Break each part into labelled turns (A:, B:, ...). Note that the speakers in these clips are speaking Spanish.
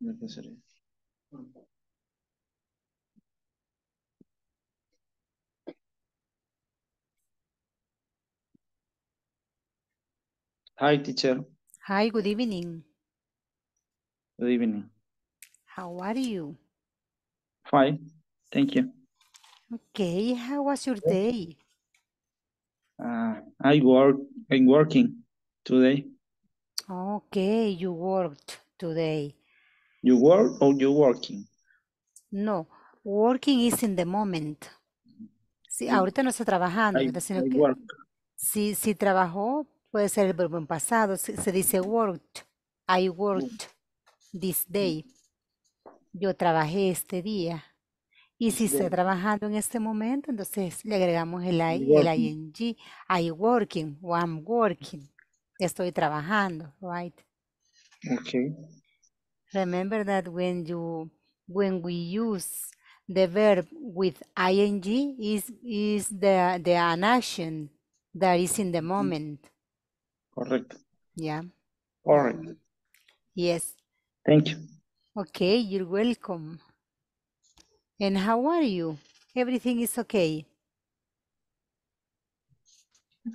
A: necessary
B: Hi, teacher.
A: Hi, good evening. Good evening. How are you?
B: Fine, thank you.
A: Okay, how was your day? Uh,
B: I work, I'm working today.
A: Okay, you worked today.
B: You work or you working?
A: No, working is in the moment. Sí, ahorita no está trabajando, Si, si trabajó, puede ser el verbo en pasado. Se, dice worked. I worked this day. Yo trabajé este día. Y si está trabajando en este momento, entonces le agregamos el, I, el ing. I working o I'm working. Estoy trabajando, right? Okay. Remember that when you when we use the verb with ing is is the the an action that is in the mm-hmm. moment. Correct. Yeah. Correct. Yes. Thank you. Okay, you're welcome. And how are you? Everything is okay.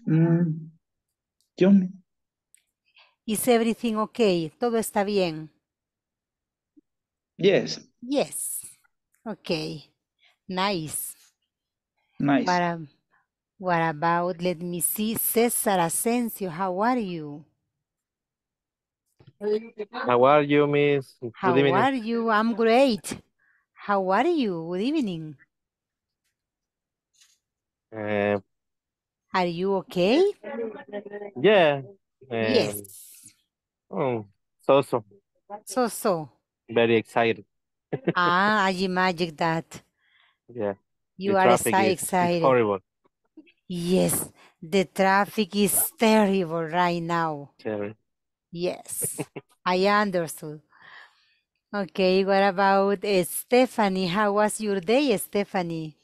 B: Mm,
A: Is everything okay? Todo está bien. Yes. Yes. Okay. Nice. Nice. What, um, what about, let me see, Cesar Asensio, how are you?
B: How are you, miss? Good how evening. are
A: you? I'm great. How are you? Good evening. Uh, are you okay?
B: Yeah. Eh. yes. Oh, so-so.
A: So-so
B: very excited.
A: ah, I imagine that.
B: Yeah. You the are so is, excited. horrible.
A: Yes, the traffic is terrible right now. Terrible. Yes, I understood. Okay, what about uh, Stephanie? How was your day, Stephanie?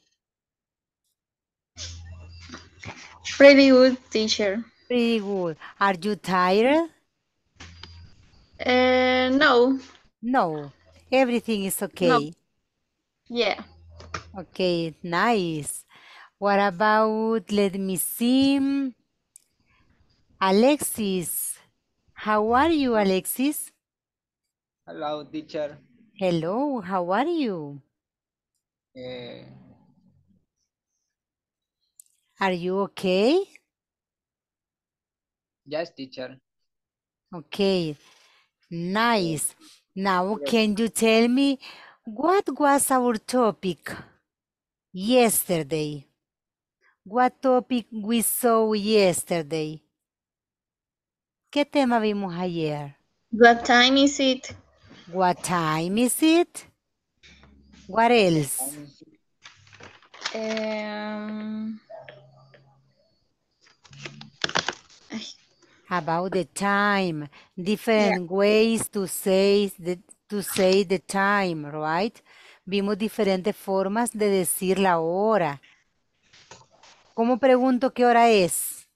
A: Pretty good, teacher. Pretty good. Are you tired? Uh, no. No, everything is No. okay. Yeah. Okay, nice. What about, let me see, Alexis. How are you, Alexis?
B: Hello, teacher.
A: Hello, how are you? Eh. Are you okay?
B: yes, teacher.
A: Okay, nice. Eh. Now, can you tell me what was our topic yesterday? What topic we saw yesterday? ¿Qué tema vimos ayer? What time is it? What time is it? What else? Um, about the time, different ways to say, the, to say the time, right? Vimos diferentes formas de decir la hora. ¿Cómo pregunto qué hora es?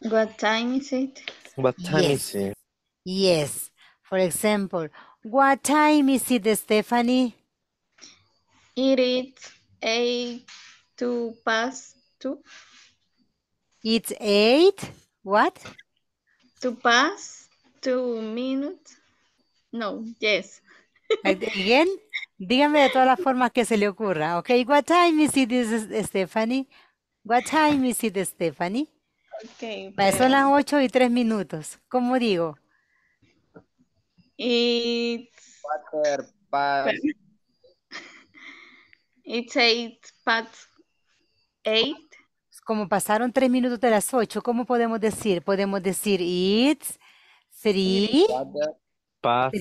A: What time is it?
B: What time is it?
A: Yes. For example, what time is it, Stephanie? It is eight to past two. It's eight? What? To pass two minutes. No, yes. Again, dígame de todas las formas que se le ocurra. Okay, what time is it, Stephanie? What time is it, Stephanie?
B: Okay. Pero... Son las
A: 8 y 3 minutos. ¿Cómo digo?
B: It's...
A: It's eight past eight como pasaron tres minutos de las ocho, ¿cómo podemos decir? Podemos decir it's three, past,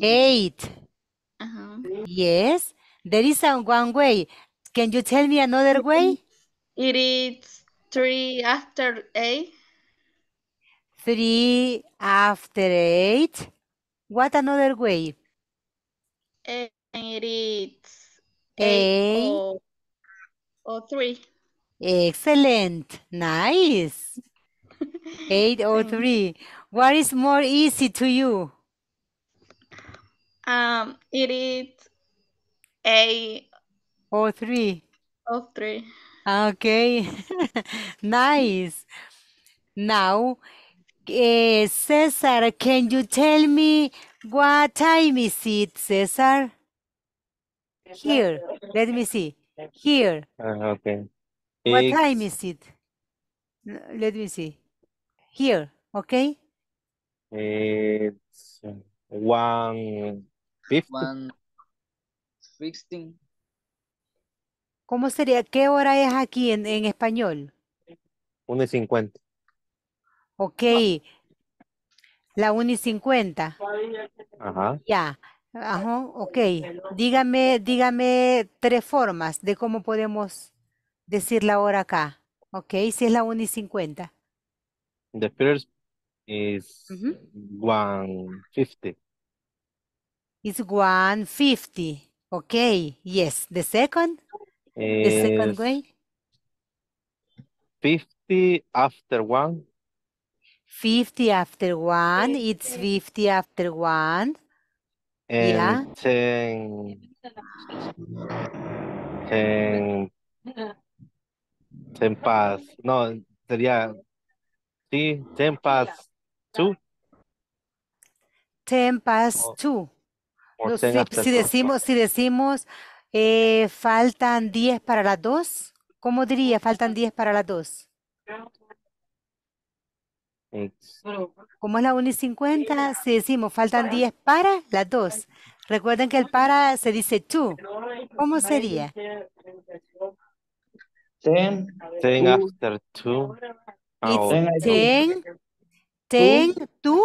A: eight. Yes, there is one way. Can you tell me another way? It is three after eight. Three after eight. What another way? it is Eight, or, or three. Excellent. Nice. Eight or oh, um, three. What is more easy to you? Um, it is eight or oh, three. Or oh, three. Okay. nice. Now, uh, Cesar, can you tell me what time is it, Cesar? Here, let me see. Here.
B: Ah, okay.
A: What time is it? Let me see. Here, okay?
B: It's one fifth.
A: ¿Cómo sería? ¿Qué hora es aquí en, en español?
B: 1:50. y cincuenta.
A: Ok. La 1:50. y Ajá. Ya. Ajá, ok. Dígame, dígame tres formas de cómo podemos decir la hora acá. Ok, si es la 1 y 50.
B: The first is 150.
A: It's 150. ok, yes. The second?
B: the second way? 50 after 1.
A: 50 after 1. It's 50 after 1.
B: En, ten, ten paz. No, sería, sí, ten past two.
A: Ten past tú
B: No, si, decimos,
A: si decimos, eh, faltan diez para las dos. ¿cómo diría faltan diez para las dos. Como es la 1 y 50, si decimos faltan 10 para las 2. Recuerden que el para se dice tú, ¿Cómo sería?
B: Ten, ten after two. Ten, ten,
A: tú.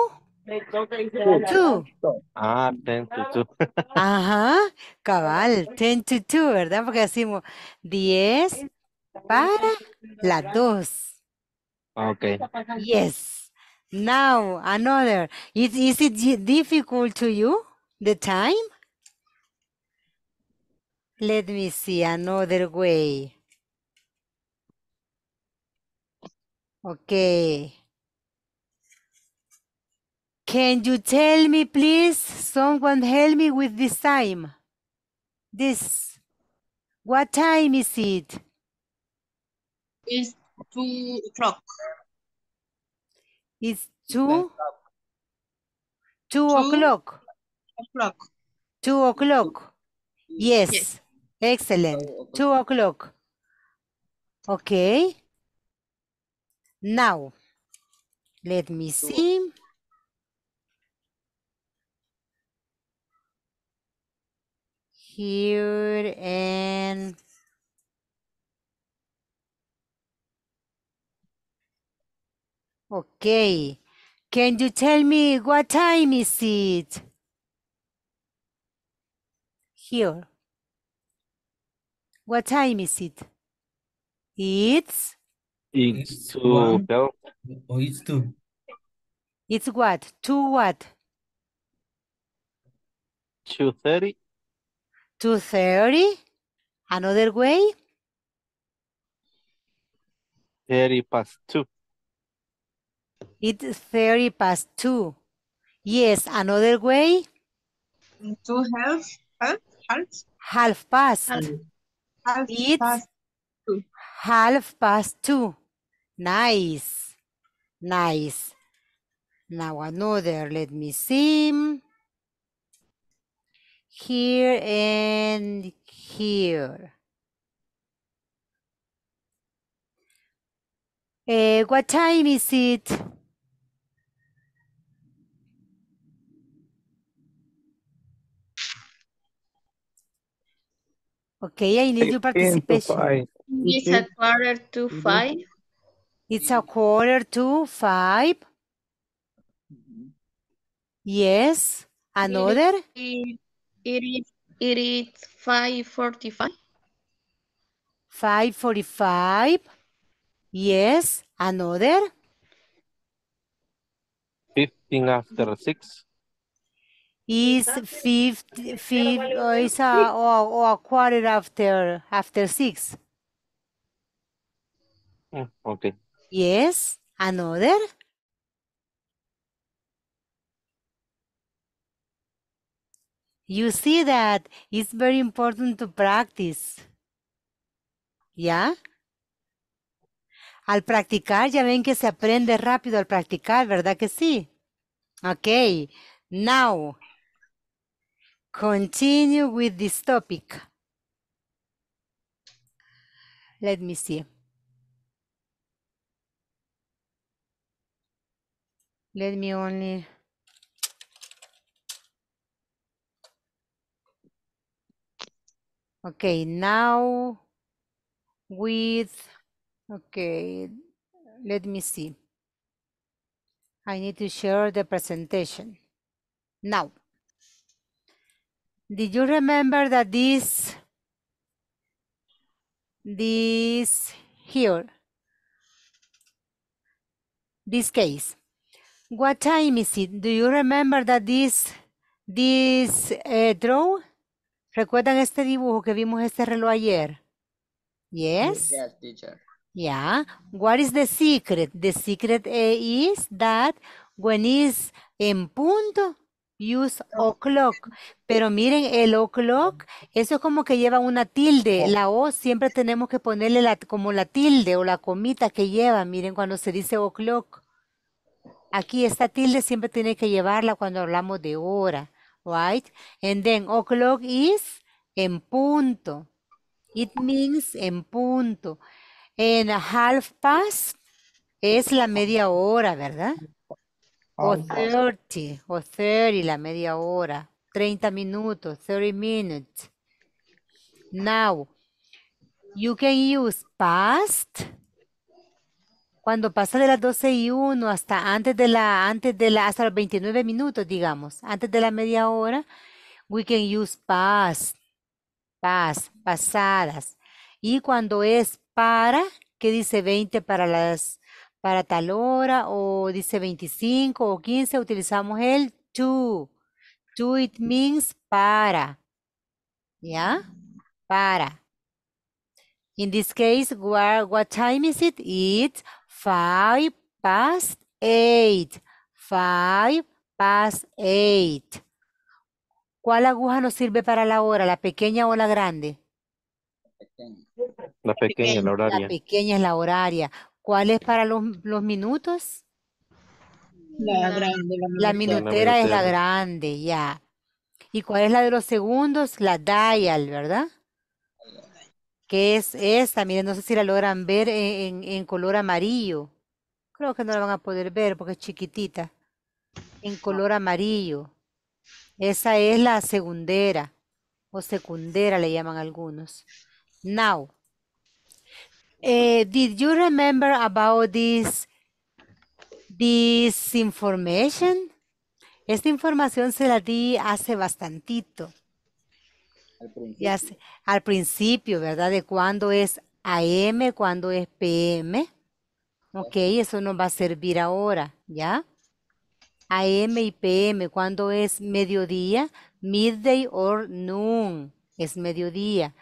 A: Ah,
B: ten to two.
A: Ajá, cabal, ten to two, ¿verdad? Porque decimos 10 para las 2.
B: Ok. Yes.
A: Now, another. Is, is it difficult to you, the time? Let me see another way. Okay. Can you tell me, please? Someone help me with this time. This. What time is it? It's two o'clock. It's two, o'clock. O'clock. Two o'clock. Yes. yes. Excellent. Two o'clock. Okay. Now, let me see. Here and Okay. Can you tell me what time is it? Here. What time is it? It's?
B: It's two. Oh, it's two.
A: It's what? Two what?
B: 2.30.
A: 2.30? Another way?
B: 30 past two.
A: It's 30 past two. Yes, another way? Two half, half, half. Half past. Half, half it's past two. half past two. Nice, nice. Now another, let me see. Here and here. Uh, what time is it? Okay, I need your participation. It's a quarter to mm-hmm. five. It's a quarter to five. Yes. Another? It is, it, is, it is 5.45. 5.45. Yes. Another?
B: 15 after 6.
A: is fifth, fifth is a, or, a quarter after after six. Ah, okay. Yes, another. You see that it's very important to practice. ¿Ya? Al practicar, ya ven que se aprende rápido al practicar, ¿verdad que sí? okay now. continue with this topic. Let me see. Let me only Okay, now with, okay, let me see. I need to share the presentation. Now, Did you remember that this, this here, this case, what time is it? Do you remember that this, this eh, draw? ¿Recuerdan este dibujo que vimos este reloj ayer? Yes? Yes, teacher. Yeah. What is the secret? The secret eh, is that when is en punto, Use o'clock. Pero miren, el o'clock, eso es como que lleva una tilde. Oh. La O siempre tenemos que ponerle como la tilde o la comita que lleva. Miren, cuando se dice o'clock. Aquí esta tilde siempre tiene que llevarla cuando hablamos de hora. Right? And then o'clock is en punto. It means en punto. En half past es la media hora, ¿verdad? O 30, o 30, la media hora. 30 minutos, 30 minutes. Now, you can use past. Cuando pasa de las 12 y 1 hasta antes de la, antes de la, hasta los 29 minutos, digamos, antes de la media hora, we can use past, past, pasadas. Y cuando es para, que dice 20 para las para tal hora o dice 25 o 15, utilizamos el to. To it means para. ¿Ya? Para. In this case, what, time is it? It's 5 past 8. 5 past 8. ¿Cuál aguja nos sirve para la hora, la pequeña o la grande?
B: La pequeña, la horaria. La
A: pequeña es la horaria. ¿Cuál es para los, minutos?
B: La, grande. La, minutera es la
A: grande, ya. ¿Y cuál es la de los segundos? La dial, ¿verdad? Que es esta, miren, no sé si la logran ver en, color amarillo. Creo que no la van a poder ver porque es chiquitita. En color amarillo. Esa es la segundera o secundera le llaman algunos. Now. Eh, did you remember about this, this information? Esta información se la di hace bastantito. Al principio. ¿verdad? De cuándo es AM, cuando es PM. Ok, eso nos va a servir ahora, ¿ya? AM y PM, cuándo es mediodía, midday or noon, es mediodía.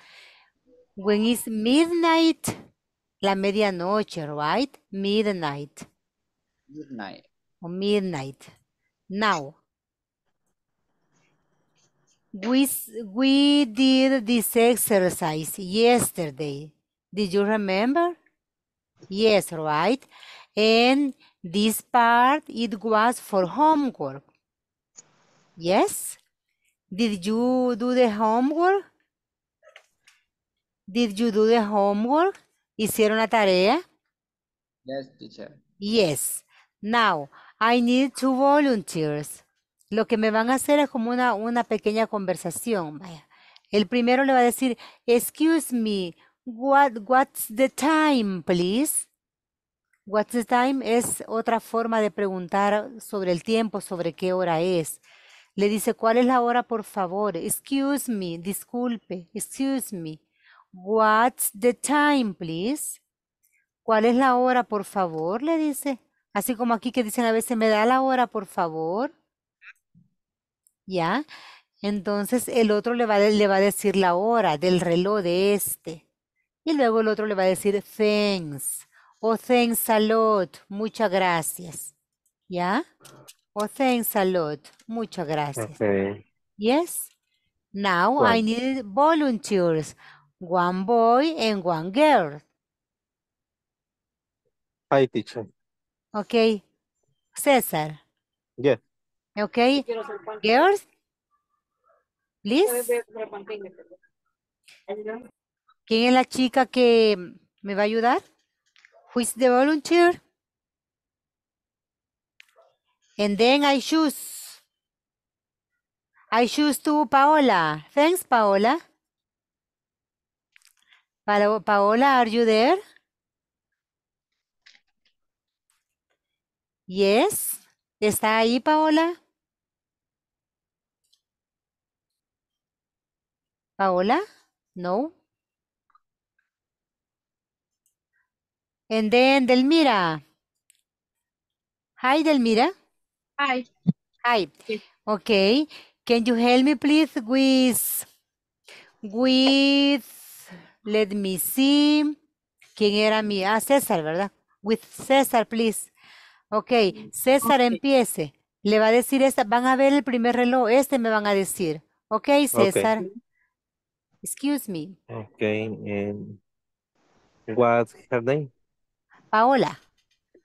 A: When is midnight, la medianoche, right? Midnight. Midnight. midnight. Now, we, we did this exercise yesterday. Did you remember? Yes, right? And this part, it was for homework. Yes? Did you do the homework? Did you do the homework? ¿Hicieron la tarea?
B: Yes, teacher.
A: Yes. Now, I need two volunteers. Lo que me van a hacer es como una, una pequeña conversación. El primero le va a decir, excuse me, what, what's the time, please? What's the time es otra forma de preguntar sobre el tiempo, sobre qué hora es. Le dice, ¿cuál es la hora, por favor? Excuse me, disculpe, excuse me. What's the time, please? ¿Cuál es la hora, por favor? Le dice. Así como aquí que dicen a veces, me da la hora, por favor. ¿Ya? Entonces el otro le va, le va a decir la hora del reloj de este. Y luego el otro le va a decir thanks. O oh, thanks a lot. Muchas gracias. ¿Ya? O oh, thanks a lot. Muchas gracias. Yes? Now I need volunteers. One boy and one girl. Hi, teacher. Okay. César. Yes. Yeah. Okay. Girls. Please. Este, ¿Quién es la chica que me va a ayudar? Who is the volunteer? And then I choose. I choose to Paola. Thanks, Paola. Paola, Paola, are you there? Yes. ¿Está ahí, Paola? Paola? No. And Delmira. Hi, Delmira. Hi. Hi. Okay. Can you help me, please, with, with Let me see. ¿Quién era mi? Ah, César, ¿verdad? With César, please. Ok, César empiece. Le va a decir esta, van a ver el primer reloj, este me van a decir. Ok, César. Excuse me.
B: Ok. ¿qué what's her name? Paola.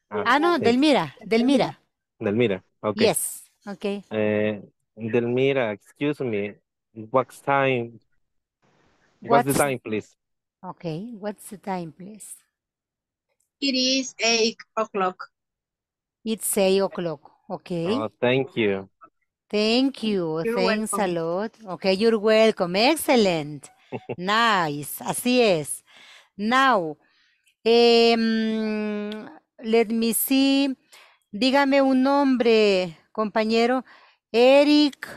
B: Ah, ah no, Delmira, Delmira. Delmira, ok. Yes, ok. Eh, Delmira, excuse me, what time? What's, what's the time, please?
A: Okay, what's the time, please? It is eight o'clock. It's eight o'clock, okay. Oh,
B: thank you.
A: Thank you, thanks a lot. Okay, you're welcome, excellent. nice, así es. Now, em, let me see. Dígame un nombre, compañero. Eric,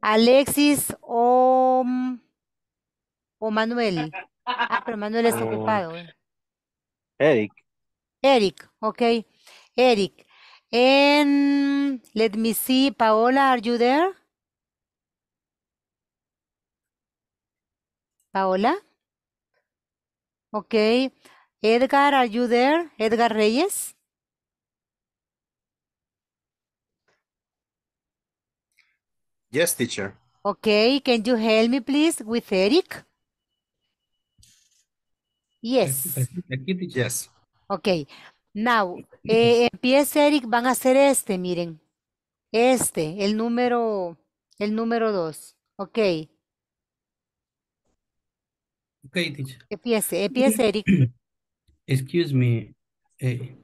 A: Alexis, o... O Manuel. Ah, pero Manuel es oh. ocupado. Eh. Eric. Eric, ok. Eric. en let me see, Paola, are you there? Paola? Okay. Edgar, are you there? Edgar Reyes?
B: Yes, teacher.
A: Okay, can you help me please with Eric? Yes. Okay. Ok. Now, eh, empieza Eric, van a hacer este, miren. Este, el número, el número dos. Ok. Ok, teacher. Empiece, empiece Eric.
B: Excuse me. Eh,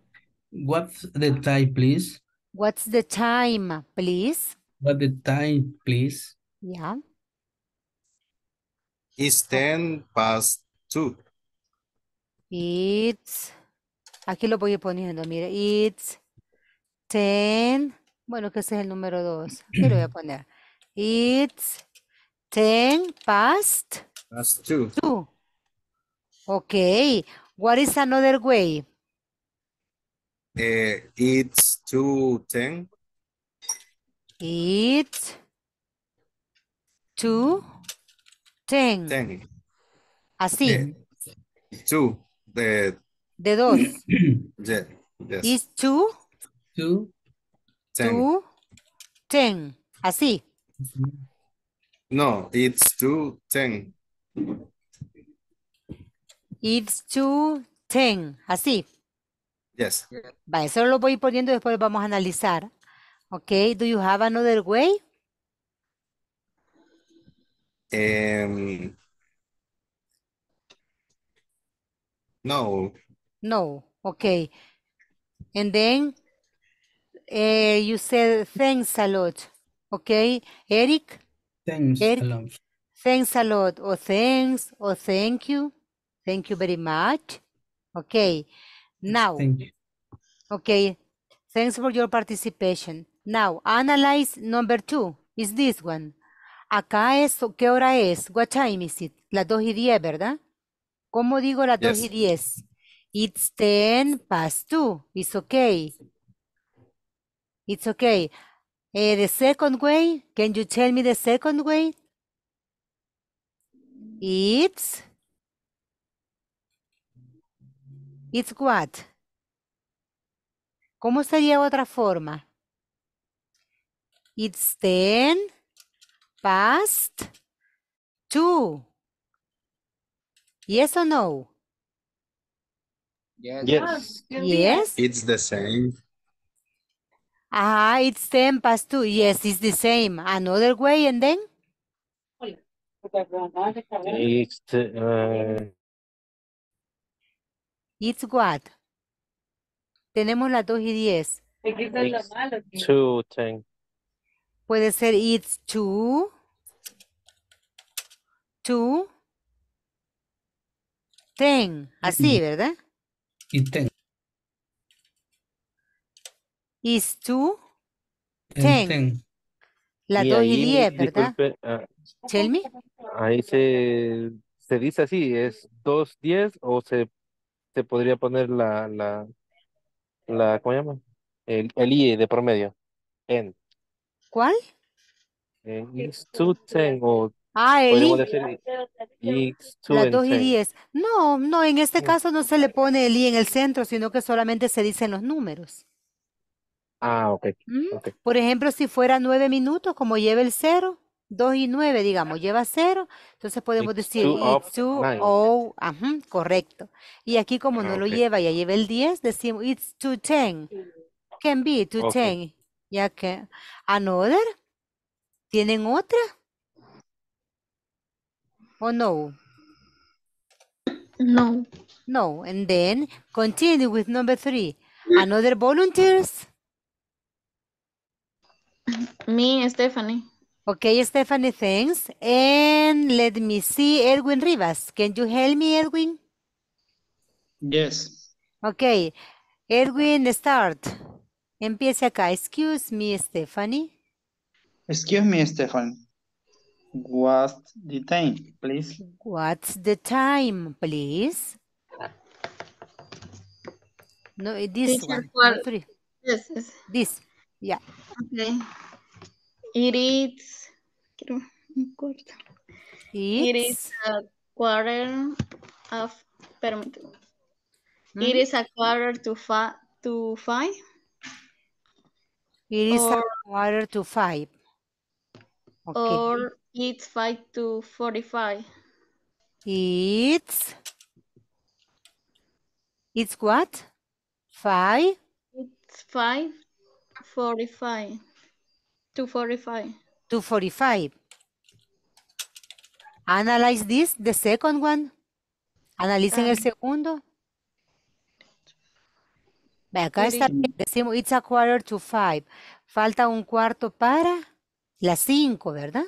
B: what's the time, please?
A: What's the time, please?
B: What's the time, please? Yeah. It's 10 past 2.
A: It's, aquí lo voy poniendo, mire, it's ten, bueno, que ese es el número dos, lo voy a poner. It's ten past, past two. two. Ok, what is another way?
B: Eh, it's two ten.
A: It's two ten. Así. Eh,
B: two de... De dos. Yeah, yes. Is
A: two. Two. Ten. Two. Ten. Así.
B: No, it's two ten.
A: It's two ten. Así. Yes. Va, eso lo voy poniendo y después vamos a analizar. Ok, do you have another way?
B: Um, No.
A: No. Okay. And then uh, you said thanks a lot. Okay. Eric?
B: Thanks Eric, a lot.
A: Thanks a lot. Or oh, thanks. Or oh, thank you. Thank you very much. Okay. Now. Thank you. Okay. Thanks for your participation. Now, analyze number two. Is this one. Acá es, ¿qué hora es? What time is it? Las dos y diez, ¿verdad? ¿Cómo digo la 2 y 10? It's 10 past 2. It's okay. It's okay. Eh, the second way, can you tell me the second way? It's... It's what? ¿Cómo sería otra forma? It's 10 past 2. Yes or no?
B: Yes. Yes. Ah, yes? It's the same.
A: Ah, it's 10 past 2. Yes, it's the same. Another way and then? It's,
B: uh...
A: it's what? Tenemos las 2 y 10. It's
B: 2, 10.
A: Puede ser it's 2. 2. TEN. así, ¿verdad? Y ten. Is two, ten. La dos 2 y 10, ¿verdad? Tell ah, me.
B: Ahí se, se dice así, es dos diez o se, se podría poner la, la, la ¿cómo se llama? El, el de promedio. En. ¿Cuál? En is two ten o Ah, el las 2 y 10.
A: No, no, en este caso no se le pone el i en el centro, sino que solamente se dicen los números.
B: Ah, ok. okay.
A: Por ejemplo, si fuera 9 minutos, como lleva el 0, 2 y 9, digamos, lleva 0, entonces podemos decir it's 2 oh, ajá, correcto. Y aquí como no ah, lo lleva, ya lleva el 10, decimos it's 10. Can be Okay. Ya que another. ¿Tienen otra? or no? No. No. And then continue with number three. Another volunteers? Me, Stephanie. Okay, Stephanie, thanks. And let me see, Edwin Rivas. Can you help me, Edwin?
B: Yes.
A: Okay. Edwin, start. Empiece acá. Excuse me, Stephanie.
B: Excuse me, Stephanie. What's the time, please?
A: What's the time, please? No, eh, this Teacher, one. three. Yes, yes. This. Yeah. Okay. It is. Quiero It is
B: a quarter of. Permit. Mm -hmm. It mm-hmm. is a quarter to five. To five.
A: It is or, a quarter to five. Okay. Or It's 5 to 45. It's... It's what? 5? It's 5
B: 45. 245.
A: 245. Analyze this, the second one. Analicen el ah. segundo. Acá está bien. Decimos, it's a quarter to five. Falta un cuarto para las cinco, ¿verdad?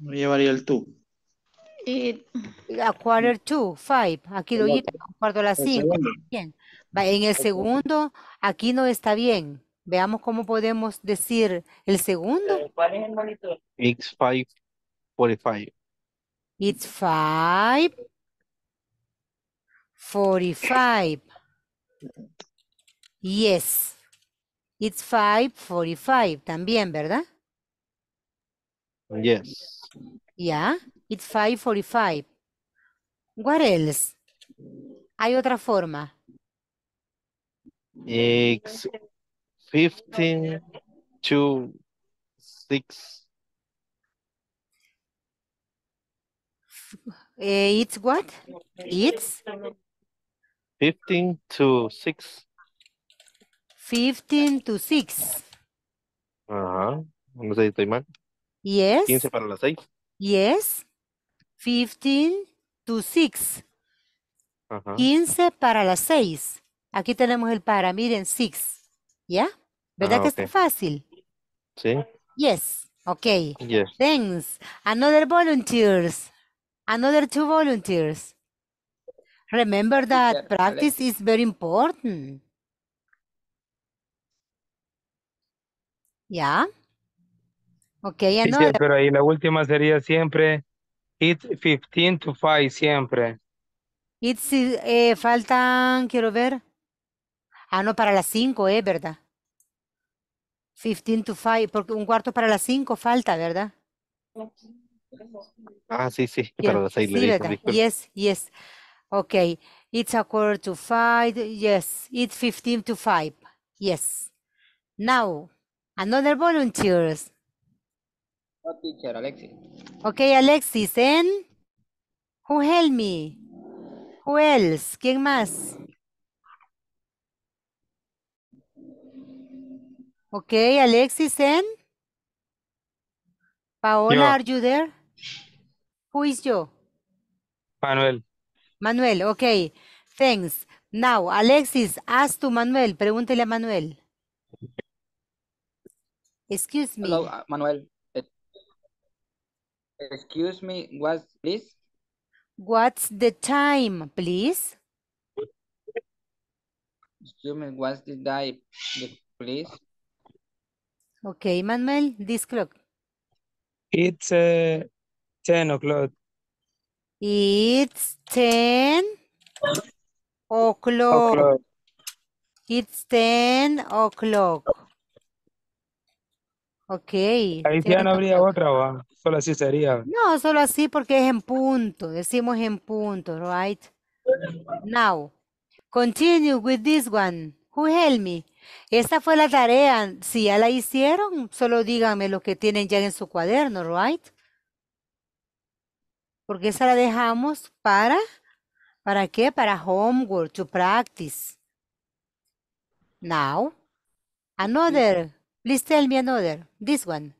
B: Llevaría el 2,
A: la 4, 2, 5. Aquí lo hice, comparto la 5. Bien, en el segundo, aquí no está bien. Veamos cómo podemos decir el segundo. Eh, ¿Cuál es el monitor?
B: It's 5, 45.
A: It's 5, 45. Yes, it's 5, 45. También, ¿verdad?
B: Yes.
A: Yeah, it's 5.45. What else? Hay otra forma.
B: It's 15 to 6.
A: Eh, it's what? It's?
B: 15 to 6.
A: 15 to 6.
B: Ajá, no sé si estoy mal.
A: Yes. 15 para las 6. Yes. 15 to 6. 15 para las 6. Aquí tenemos el para, miren, 6. ¿Ya? ¿Verdad ah, que está fácil? Sí. Yes. Ok. Thanks. Another volunteers. Another two volunteers. Remember that practice is very important. Yeah. Okay, pero
B: ahí la última sería siempre it's 15 to 5, siempre.
A: It's, eh, faltan, quiero ver. Ah, no, para las 5, ¿eh? ¿Verdad? 15 to 5, porque un cuarto para las 5 falta, ¿verdad?
B: Ah, sí, sí, para las 6 sí, Yes,
A: yes. Ok, it's a quarter to 5, yes, it's 15 to 5, yes. Now, another volunteers. Ok, Alexis, ¿en? Who help me? Who else? ¿Quién más? Ok, Alexis, ¿en? Paola, are you there? Who is yo? Manuel. Manuel, ok. Thanks. Now, Alexis, ask to Manuel. Pregúntele a Manuel. Excuse me. Manuel. Excuse me, what's please? What's the time, please?
B: Excuse me, what's the time, please?
A: Okay, Manuel, this clock.
B: It's uh, 10 o'clock.
A: It's 10 o'clock. It's 10 o'clock. Ok. Ahí ya no
B: habría otra, Solo así sería.
A: No, solo así porque es en punto. Decimos en punto, right? Now, continue with this one. Who help me? Esta fue la tarea. Si ya la hicieron, solo díganme lo que tienen ya en su cuaderno, right? Porque esa la dejamos para, ¿para qué? Para homework, to practice. Now, another Please tell me another. This one.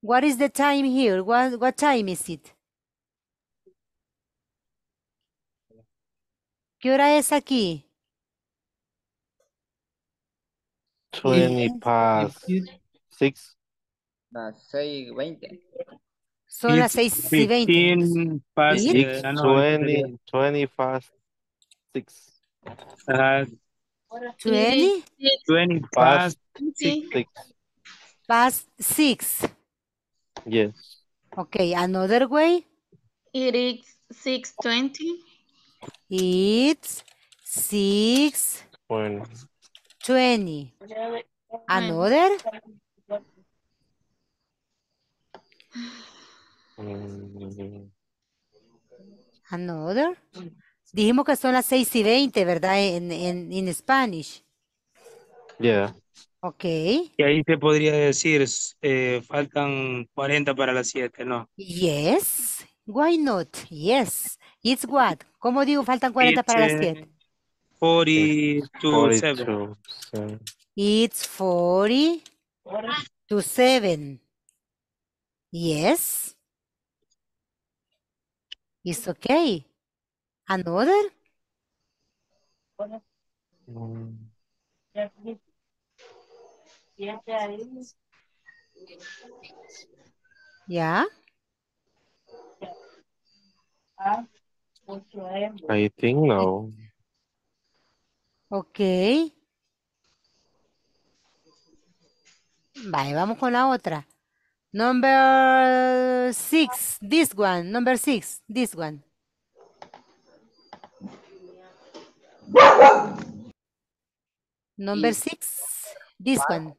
A: What is the time here? What, what time is it? ¿Qué hora es aquí?
B: 20 past 6. Las 6 20.
A: Son las 6
B: 20. past 20, past 6.
A: 20? 20 past, six, six. past 6. Yes. Okay, another way? It is 6.20. It's 6. 20. Another? Mm. Another? Dijimos que son las 6 y 20, ¿verdad? En, en, Sí. Spanish. Yeah. Ok. Y
B: ahí se podría decir, eh, faltan 40 para las 7, ¿no?
A: Yes. Why not? Yes. It's what? ¿Cómo digo faltan 40 para las 7?
B: 40 eh, to 7.
A: It's 40 to 7. Yes. It's okay. Another? Yeah.
B: I think no.
A: Okay. Vale, vamos con la otra. Number six, this one. Number six, this one. Number 6 six, this one.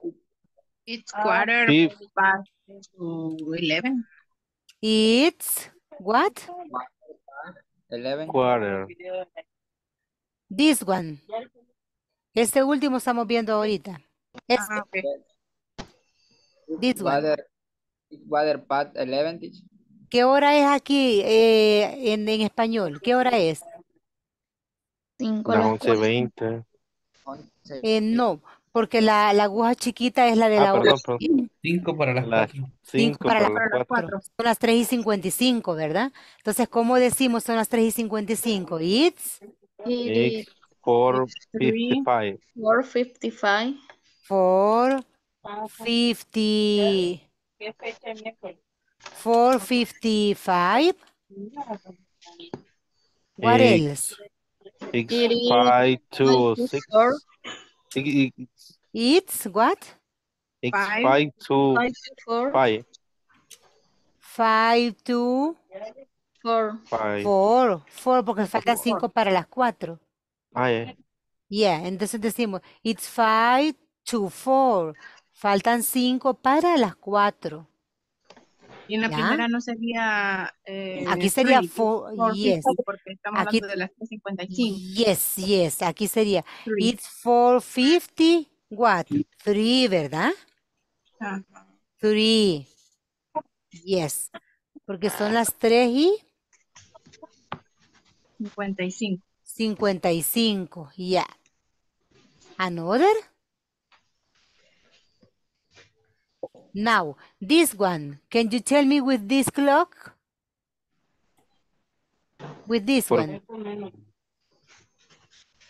A: It's ah, quarter past eleven. It's what?
B: Eleven. Quarter.
A: This one. Este último estamos viendo ahorita.
B: Este. This water, one. Water past eleven.
A: ¿Qué hora es aquí eh, en, en español? ¿Qué hora es? 5 11.20. Eh, no, porque la, la, aguja chiquita es la de ah, la perdón, otra.
B: 5 para las 4. 5 para, para, para, las
A: 4. Son las 3 y 55, ¿verdad? Entonces, ¿cómo decimos son las 3 y 55? It's... It's
B: 4.55.
A: 4.55. 4.50. 4.55. What else?
B: It's five,
A: it's what?
B: It's five, two, five, four.
A: Five. two. Four. Four. porque falta cinco para las cuatro. Ah, yeah. entonces decimos, it's five to four. Faltan cinco para las cuatro. Y en la primera no sería... Eh, aquí sería three, yes. porque estamos aquí, hablando de
B: las 355. Yes,
A: yes, aquí sería it's 450, what? 3, ¿verdad? Ah. Three. Yes. Porque son las 3 y... 55. 55, ya. yeah. Another? Now, this one, can you tell me with this clock? With this one.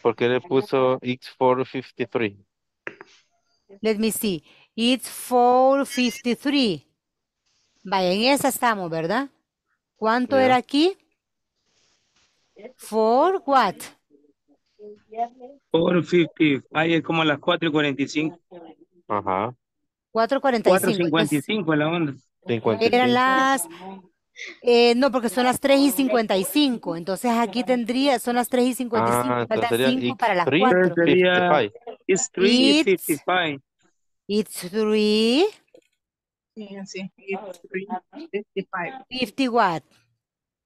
B: Porque le puso x 4.53?
A: Let me see. It's 4.53. Vaya, en esa estamos, ¿verdad? ¿Cuánto era aquí? For what?
B: ahí es como las 4.45. Ajá.
A: 4.45.
B: 4.55 la onda. 55.
A: Eh, no, porque son las 3 y 55. Entonces aquí tendría, son las 3 y 55. para 5 para las 4. Sería,
B: it's 3 y 55.
A: It's 3. 55.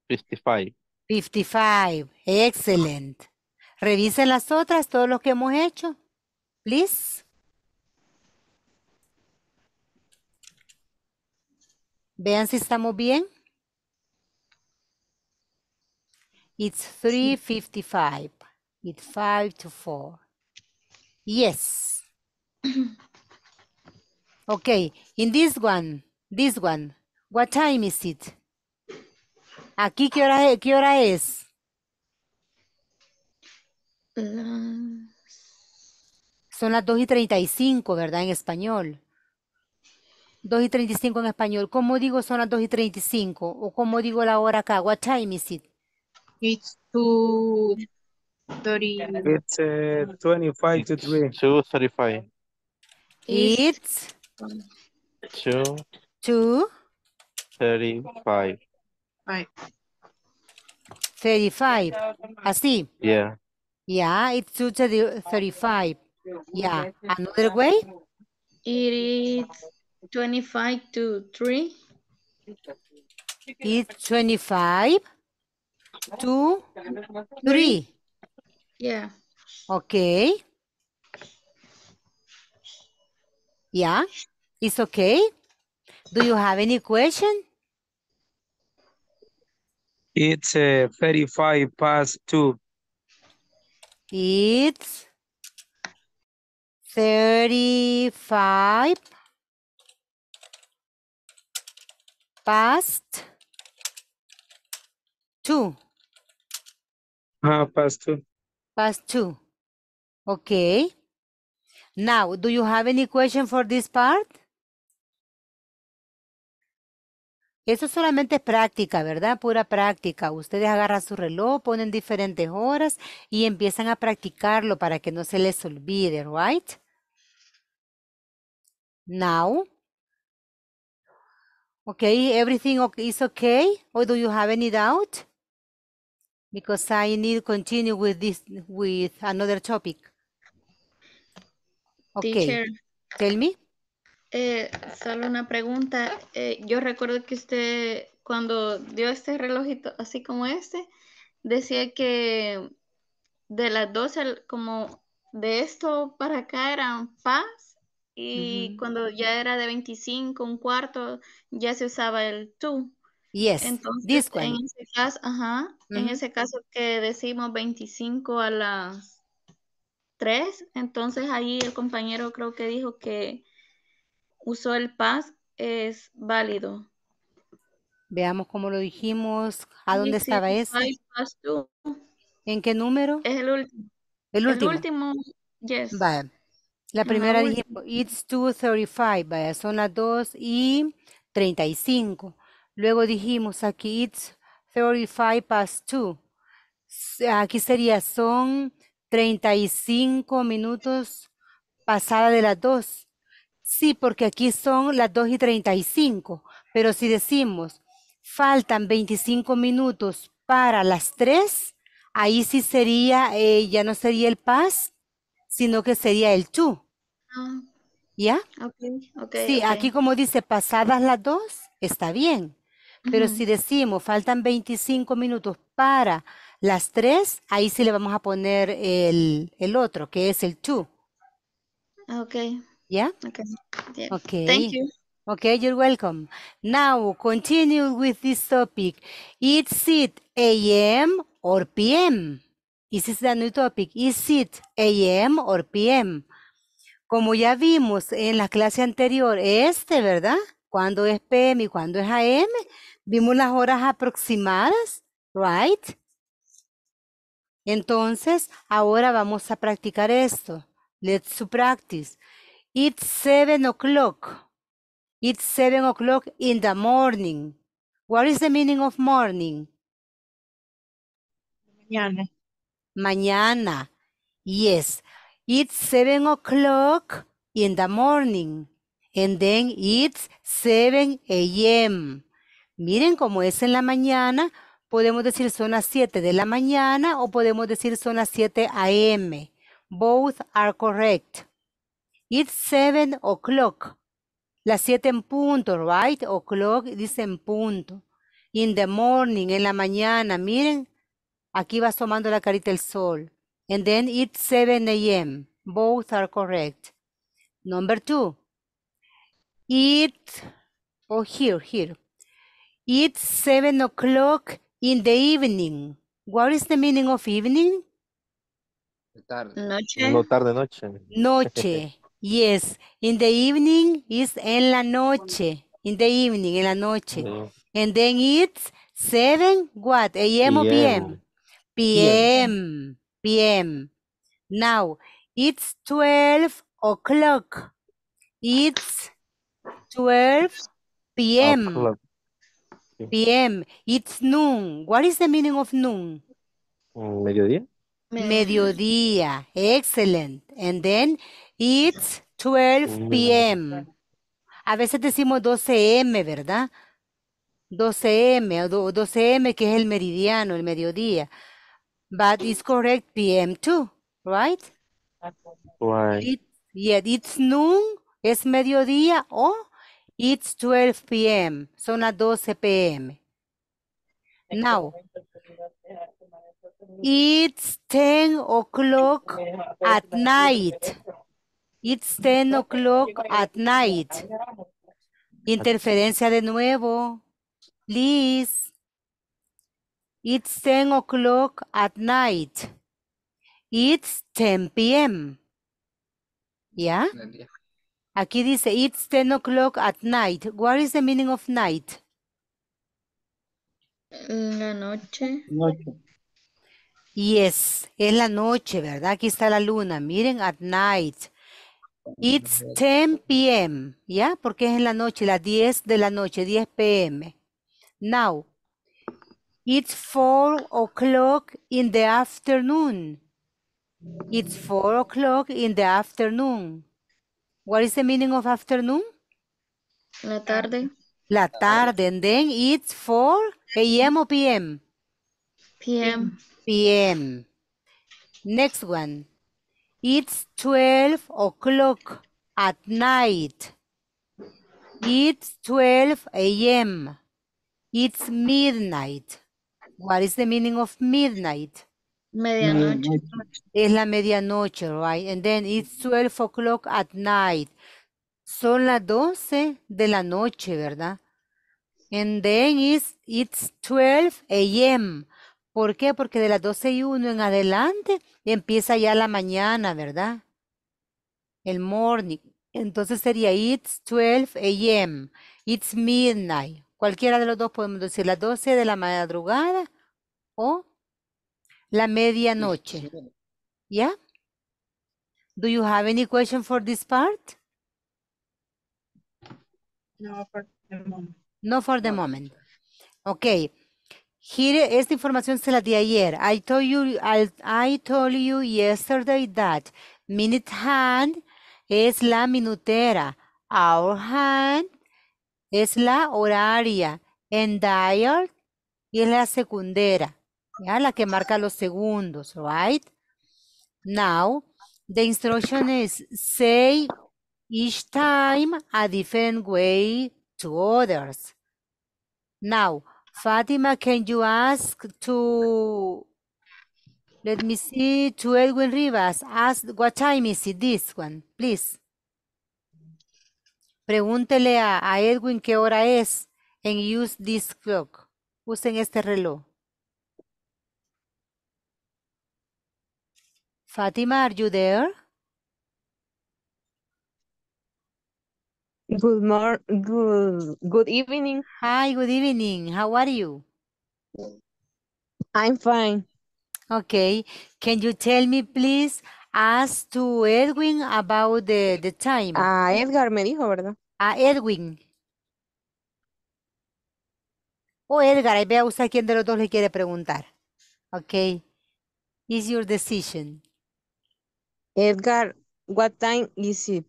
B: 55.
A: 55. excelente. Revisen las otras, todos los que hemos hecho. Please. Vean si estamos bien. It's 3.55. It's 5 to 4. Yes. okay, in this one, this one, what time is it? ¿Aquí qué hora, qué hora es? Son las 2 y 35, ¿verdad? En español. 2 y 35 en español. ¿Cómo digo son las 2 y 35? ¿O cómo digo la hora acá? What time is it? It's 2... It's
B: uh, 25 to 3. 2.35.
A: It's...
B: 2... 2... 35.
A: 35. Así. Yeah. Yeah, it's 2 35. Yeah. Another way? It is 25 to 3. It's 25 to 3. Yeah. Okay. Yeah, it's okay. Do you have any question?
B: It's uh, 35 past 2.
A: It's 35 Past two.
B: Ah, past two.
A: Past two. Okay. Now, do you have any question for this part? Eso solamente es práctica, ¿verdad? Pura práctica. Ustedes agarran su reloj, ponen diferentes horas y empiezan a practicarlo para que no se les olvide, right? Now, Okay, everything is okay? Or do you have any doubt? Because I need to continue with this, with another topic. tell me. Eh, solo una pregunta. Eh, yo recuerdo que usted, cuando dio este relojito, así como este, decía que de las 12, como de esto para acá eran paz y cuando ya era de 25, un cuarto, ya se usaba el tú. Yes, Entonces, En ese caso, que decimos 25 a las 3, entonces ahí el compañero creo que dijo que usó el pas, es válido. Veamos cómo lo dijimos, a dónde estaba eso. ese. ¿En qué número? Es el último. El último. El último, yes. Vale. La ah, primera dijimos, it's 2.35, vaya, son las 2 y 35. Luego dijimos aquí, it's 35 past 2. Aquí sería, son 35 minutos pasada de las 2. Sí, porque aquí son las 2 y 35. Pero si decimos, faltan 25 minutos para las 3, ahí sí sería, eh, ya no sería el past, sino que sería el to. Ah. ¿Ya? Okay, sí, aquí como dice pasadas las dos, está bien. Pero si decimos faltan 25 minutos para las tres, ahí sí le vamos a poner el, el otro, que es el to. Ok. ¿Ya? Ok. Yeah. okay. Thank you. Okay, you're welcome. Now, continue with this topic. It's it AM or PM? This is the new topic. Is it AM or PM? Como ya vimos en la clase anterior, este, ¿verdad? Cuando es PM y cuando es AM? Vimos las horas aproximadas, right? Entonces, ahora vamos a practicar esto. Let's practice. It's seven o'clock. It's seven o'clock in the morning. What is the meaning of morning? Mañana mañana. Yes, it's seven o'clock in the morning. And then it's seven a.m. Miren cómo es en la mañana. Podemos decir son las siete de la mañana o podemos decir son las 7 a.m. Both are correct. It's seven o'clock. Las siete en punto, right? O'clock dice en punto. In the morning, en la mañana. Miren, Aquí va tomando la carita el sol. And then it's 7 a.m. Both are correct. Number two. It, oh here, here. It's 7 o'clock in the evening. What is the meaning of evening? Tarde. Noche. No tarde, noche. Noche. yes. In the evening is en la noche. In the evening, en la noche. And then it's 7, what? A.m. o P.M.? PM. PM. Now, it's 12 o'clock. It's 12 p.m. p.m. It's noon. What is the meaning of noon?
B: Mm, mediodía.
A: Mediodía. excelente And then it's 12 mm, p.m. A veces decimos 12 m, ¿verdad? 12 m, 12 m que es el meridiano, el mediodía but it's correct PM 2 right? Right. yeah, it's noon, es mediodía o it's 12 p.m. Son las 12 p.m. Este Now, it's 10 o'clock at night. It's 10 o'clock at night. Interferencia de nuevo. please. It's 10 o'clock at night. It's 10 p.m. ¿Ya? Yeah? Aquí dice, it's 10 o'clock at night. What is the meaning of night? La noche. Noche. Yes, es la noche, ¿verdad? Aquí está la luna. Miren, at night. It's 10 p.m., ¿ya? Porque es en la noche, las 10 de la noche, 10 p.m. Now, It's four o'clock in the afternoon. It's four o'clock in the afternoon. What is the meaning of afternoon? La tarde. La tarde. And then it's 4 a.m. or p.m.? p.m. p.m. Next one. It's 12 o'clock at night. It's 12 a.m. It's midnight. What is the meaning of midnight? Medianoche. Es la medianoche, right? And then it's 12 o'clock at night. Son las 12 de la noche, ¿verdad? And then it's, it's 12 a.m. ¿Por qué? Porque de las 12 y 1 en adelante empieza ya la mañana, ¿verdad? El morning. Entonces sería it's 12 a.m. It's midnight. Cualquiera de los dos podemos decir las 12 de la madrugada o la medianoche. ¿ya? Do you have any question for this part? No, for the moment. No, for the moment. Okay. Here, esta información se la di ayer. I told you, I, told yesterday that minute hand es la minutera. hour hand es la horaria. And dial es la secundera la que marca los segundos, right? Now, the instruction is say each time a different way to others. Now, Fatima, can you ask to, let me see, to Edwin Rivas, ask what time is it this one, please. Pregúntele a, a Edwin qué hora es and use this clock. Usen este reloj. Fatima, are you there? Good morning, good evening. Hi, good evening. How are you? I'm fine. Okay. Can you tell me please ask to Edwin about the, the time? A ah, Edgar me dijo, ¿verdad? A ah, Edwin. O oh, Edgar, vea usted quién de los dos le quiere preguntar. Okay. Is your decision. Edgar, what time is it?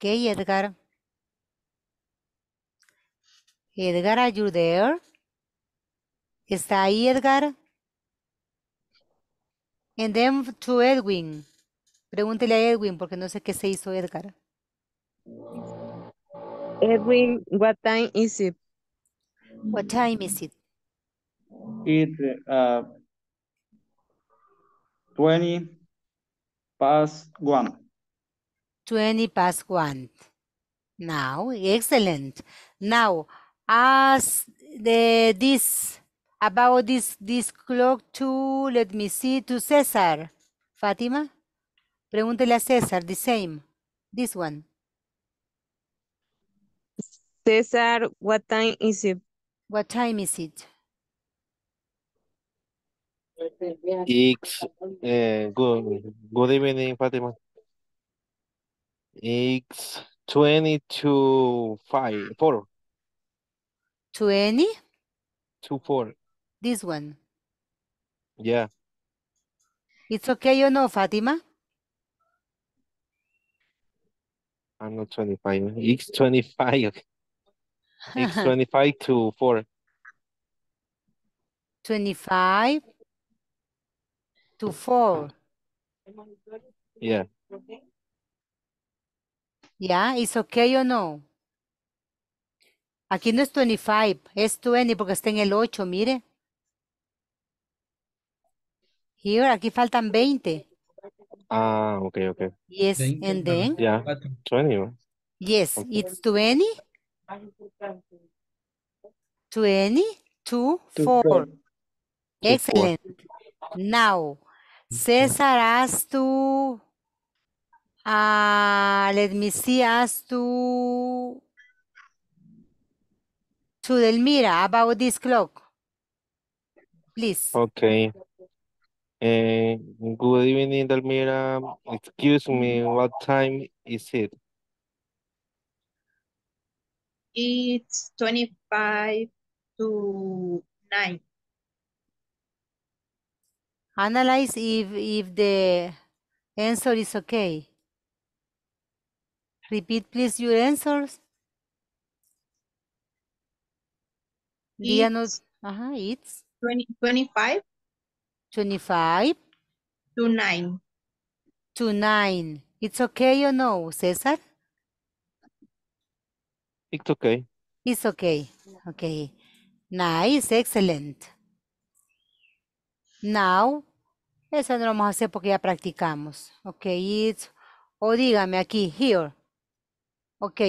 A: Okay, Edgar. Edgar, are you there? ¿Está ahí, Edgar? And then to Edwin. Pregúntele a Edwin porque no sé qué se hizo Edgar. Edwin, what time is it? What time is it?
B: Uh, 20 past 1.
A: 20 past 1. Now, excellent. Now, as the this about this this clock to let me see to César. Fátima, pregúntele a César the same. This one. César, what time is it? What time is it?
B: It's uh, eh, good good evening, Fatima. It's twenty to five four. 20 to 5 4 20 four. Twenty. 4 This one. Yeah.
A: It's okay, you know, Fatima.
B: I'm not 25. It's 25. It's 25 to 4.
A: 25 To fall. Yeah. Yeah, it's okay o no. Aquí no es 25, es 20 porque está en el 8, mire. Here, aquí faltan 20.
B: Ah, ok, ok. Yes, and then? Yeah, 20.
A: Yes, it's 20. 20 2, 4. Excellent. Now, Cesar has to, uh, let me see, has to, to Delmira about this clock,
B: please. Okay. Uh, good evening, Delmira. Excuse me, what time is it?
A: It's 25 to 9 analyze if, if the answer is okay. Repeat please your answers.
B: It's,
A: uh-huh, it's 25. 25. To 9. To 9. It's okay or no, Cesar? It's okay. It's okay. Okay. Nice. Excellent. Now, Eso no lo vamos a hacer porque ya practicamos. Ok, it's, o dígame aquí, here. Ok,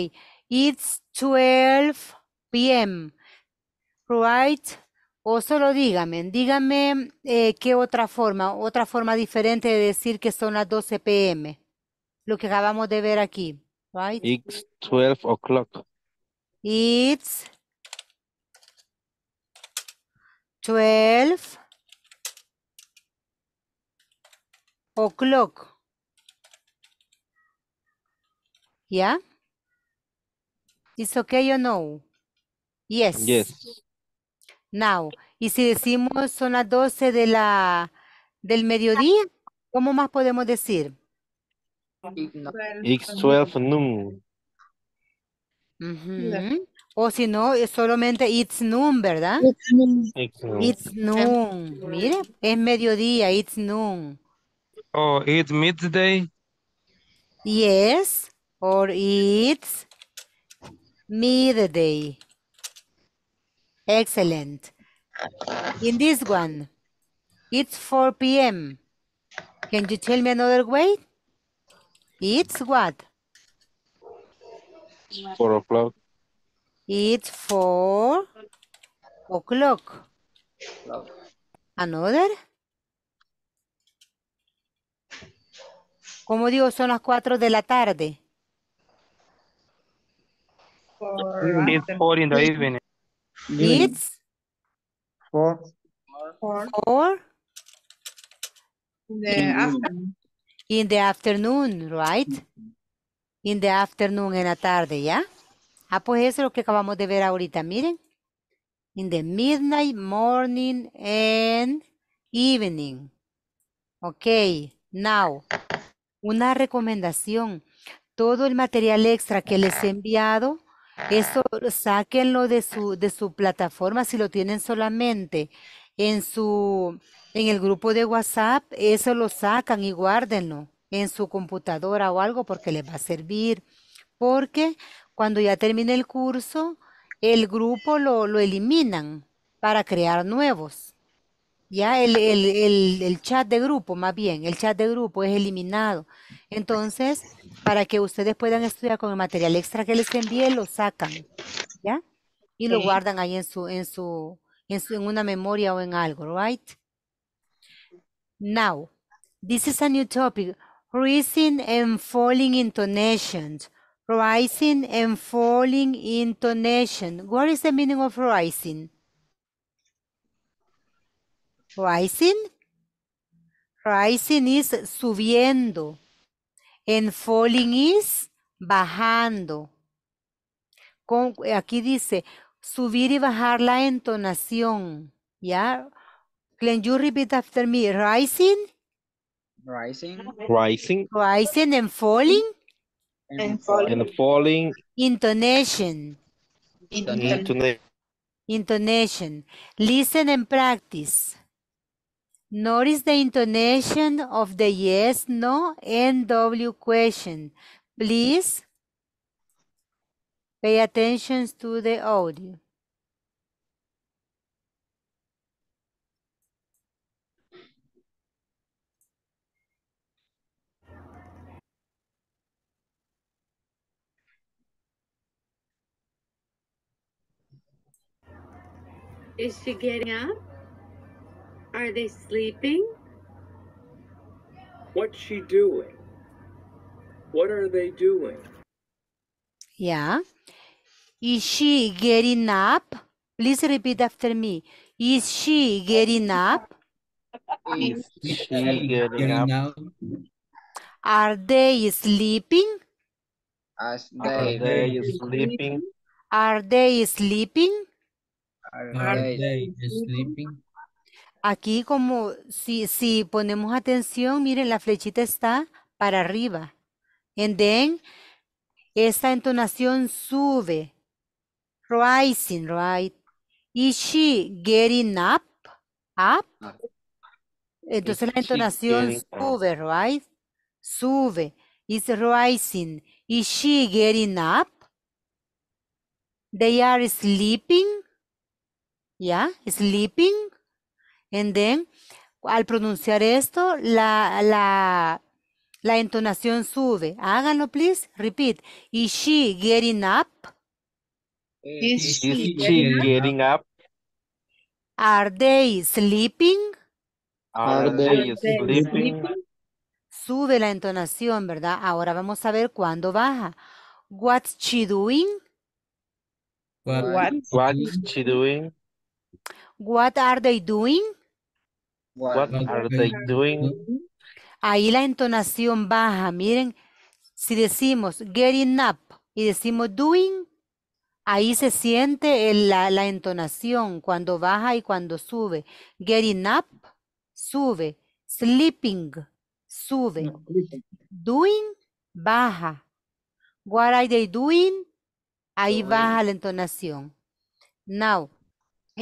A: it's 12 p.m. Right? O solo dígame, dígame eh, qué otra forma, otra forma diferente de decir que son las 12 p.m. Lo que acabamos de ver aquí. Right?
B: It's 12 o'clock.
A: It's 12 clock ya It's okay or no? Yes. Now, y si decimos son las 12 de la, del mediodía, ¿cómo más podemos decir?
B: It's 12 noon.
A: O si no, es solamente it's noon, ¿verdad? It's noon. It's noon. Mire, es mediodía, it's noon.
B: Oh, it's midday?
A: Yes, or it's midday. Excellent. In this one, it's 4 p.m. Can you tell me another way? It's what? 4 o'clock. It's 4 o'clock. Another? Como digo, son las cuatro de la tarde. It's four in the evening. It's four in the afternoon. In the afternoon, right? In the afternoon, en la tarde, ¿ya? Ah, pues eso es lo que acabamos de ver ahorita, miren. In the midnight, morning, and evening. Okay, now una recomendación. Todo el material extra que les he enviado, eso sáquenlo de su, de su plataforma si lo tienen solamente en su, en el grupo de WhatsApp, eso lo sacan y guárdenlo en su computadora o algo porque les va a servir. Porque cuando ya termine el curso, el grupo lo, lo eliminan para crear nuevos. Ya el, chat de grupo, más bien, el chat de grupo es eliminado. Entonces, para que ustedes puedan estudiar con el material extra que les envíe, lo sacan, ¿ya? Y lo guardan ahí en su, en su, en su, en una memoria o en algo, right? Now, this is a new topic. Rising and falling intonations. Rising and falling intonation. What is the meaning of rising? rising. Rising is subiendo. En falling is bajando. aquí dice subir y bajar la entonación. ¿Ya? Can you repeat after me? Rising.
B: Rising. Rising.
A: Rising and falling. falling.
B: And falling.
A: Intonation. Intonation. Intonation. Listen and practice. Notice the intonation of the yes, no, and W question. Please pay attention to the audio. Is she getting up? Are they sleeping? What's she doing? What are they doing? Yeah. Is she getting up? Please repeat after me. Is she getting up?
B: Is she getting up?
A: Are they sleeping?
B: Are they, are they sleeping?
A: Are they sleeping?
B: Are they sleeping?
A: Aquí como si, si ponemos atención, miren, la flechita está para arriba. And then, esta entonación sube. Rising, right? Is she getting up? Up? Ah. Entonces la entonación sube, right? Sube. Is rising. Is she getting up? They are sleeping. Yeah, sleeping. And then, al pronunciar esto, la, la, entonación sube. Háganlo, please. Repeat. Is she getting up? Eh, is, she, getting, up? Are they sleeping?
B: Are, they, sleeping?
A: Sube la entonación, ¿verdad? Ahora vamos a ver cuándo baja. What's she doing?
B: What, What's she doing?
A: What are they doing? What are they doing? Ahí la entonación baja. Miren, si decimos getting up y decimos doing, ahí se siente la, entonación cuando baja y cuando sube. Getting up, sube. Sleeping, sube. doing, baja. What are they doing? Ahí baja la entonación. Now,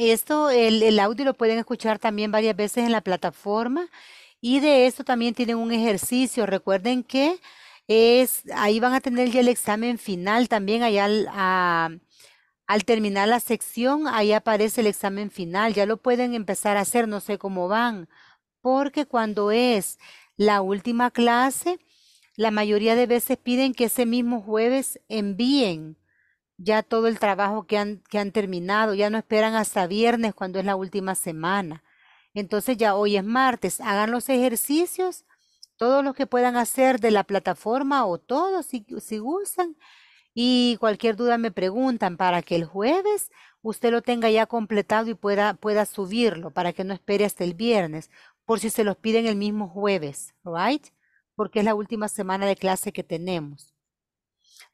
A: esto, el, audio lo pueden escuchar también varias veces en la plataforma y de esto también tienen un ejercicio. Recuerden que es, ahí van a tener ya el examen final también allá al terminar la sección, ahí aparece el examen final. Ya lo pueden empezar a hacer, no sé cómo van, porque cuando es la última clase, la mayoría de veces piden que ese mismo jueves envíen ya todo el trabajo que han, terminado, ya no esperan hasta viernes cuando es la última semana. Entonces ya hoy es martes, hagan los ejercicios, todos los que puedan hacer de la plataforma o todos si, si gustan. Y cualquier duda me preguntan para que el jueves usted lo tenga ya completado y pueda, pueda subirlo, para que no espere hasta el viernes, por si se los piden el mismo jueves, right? Porque es la última semana de clase que tenemos.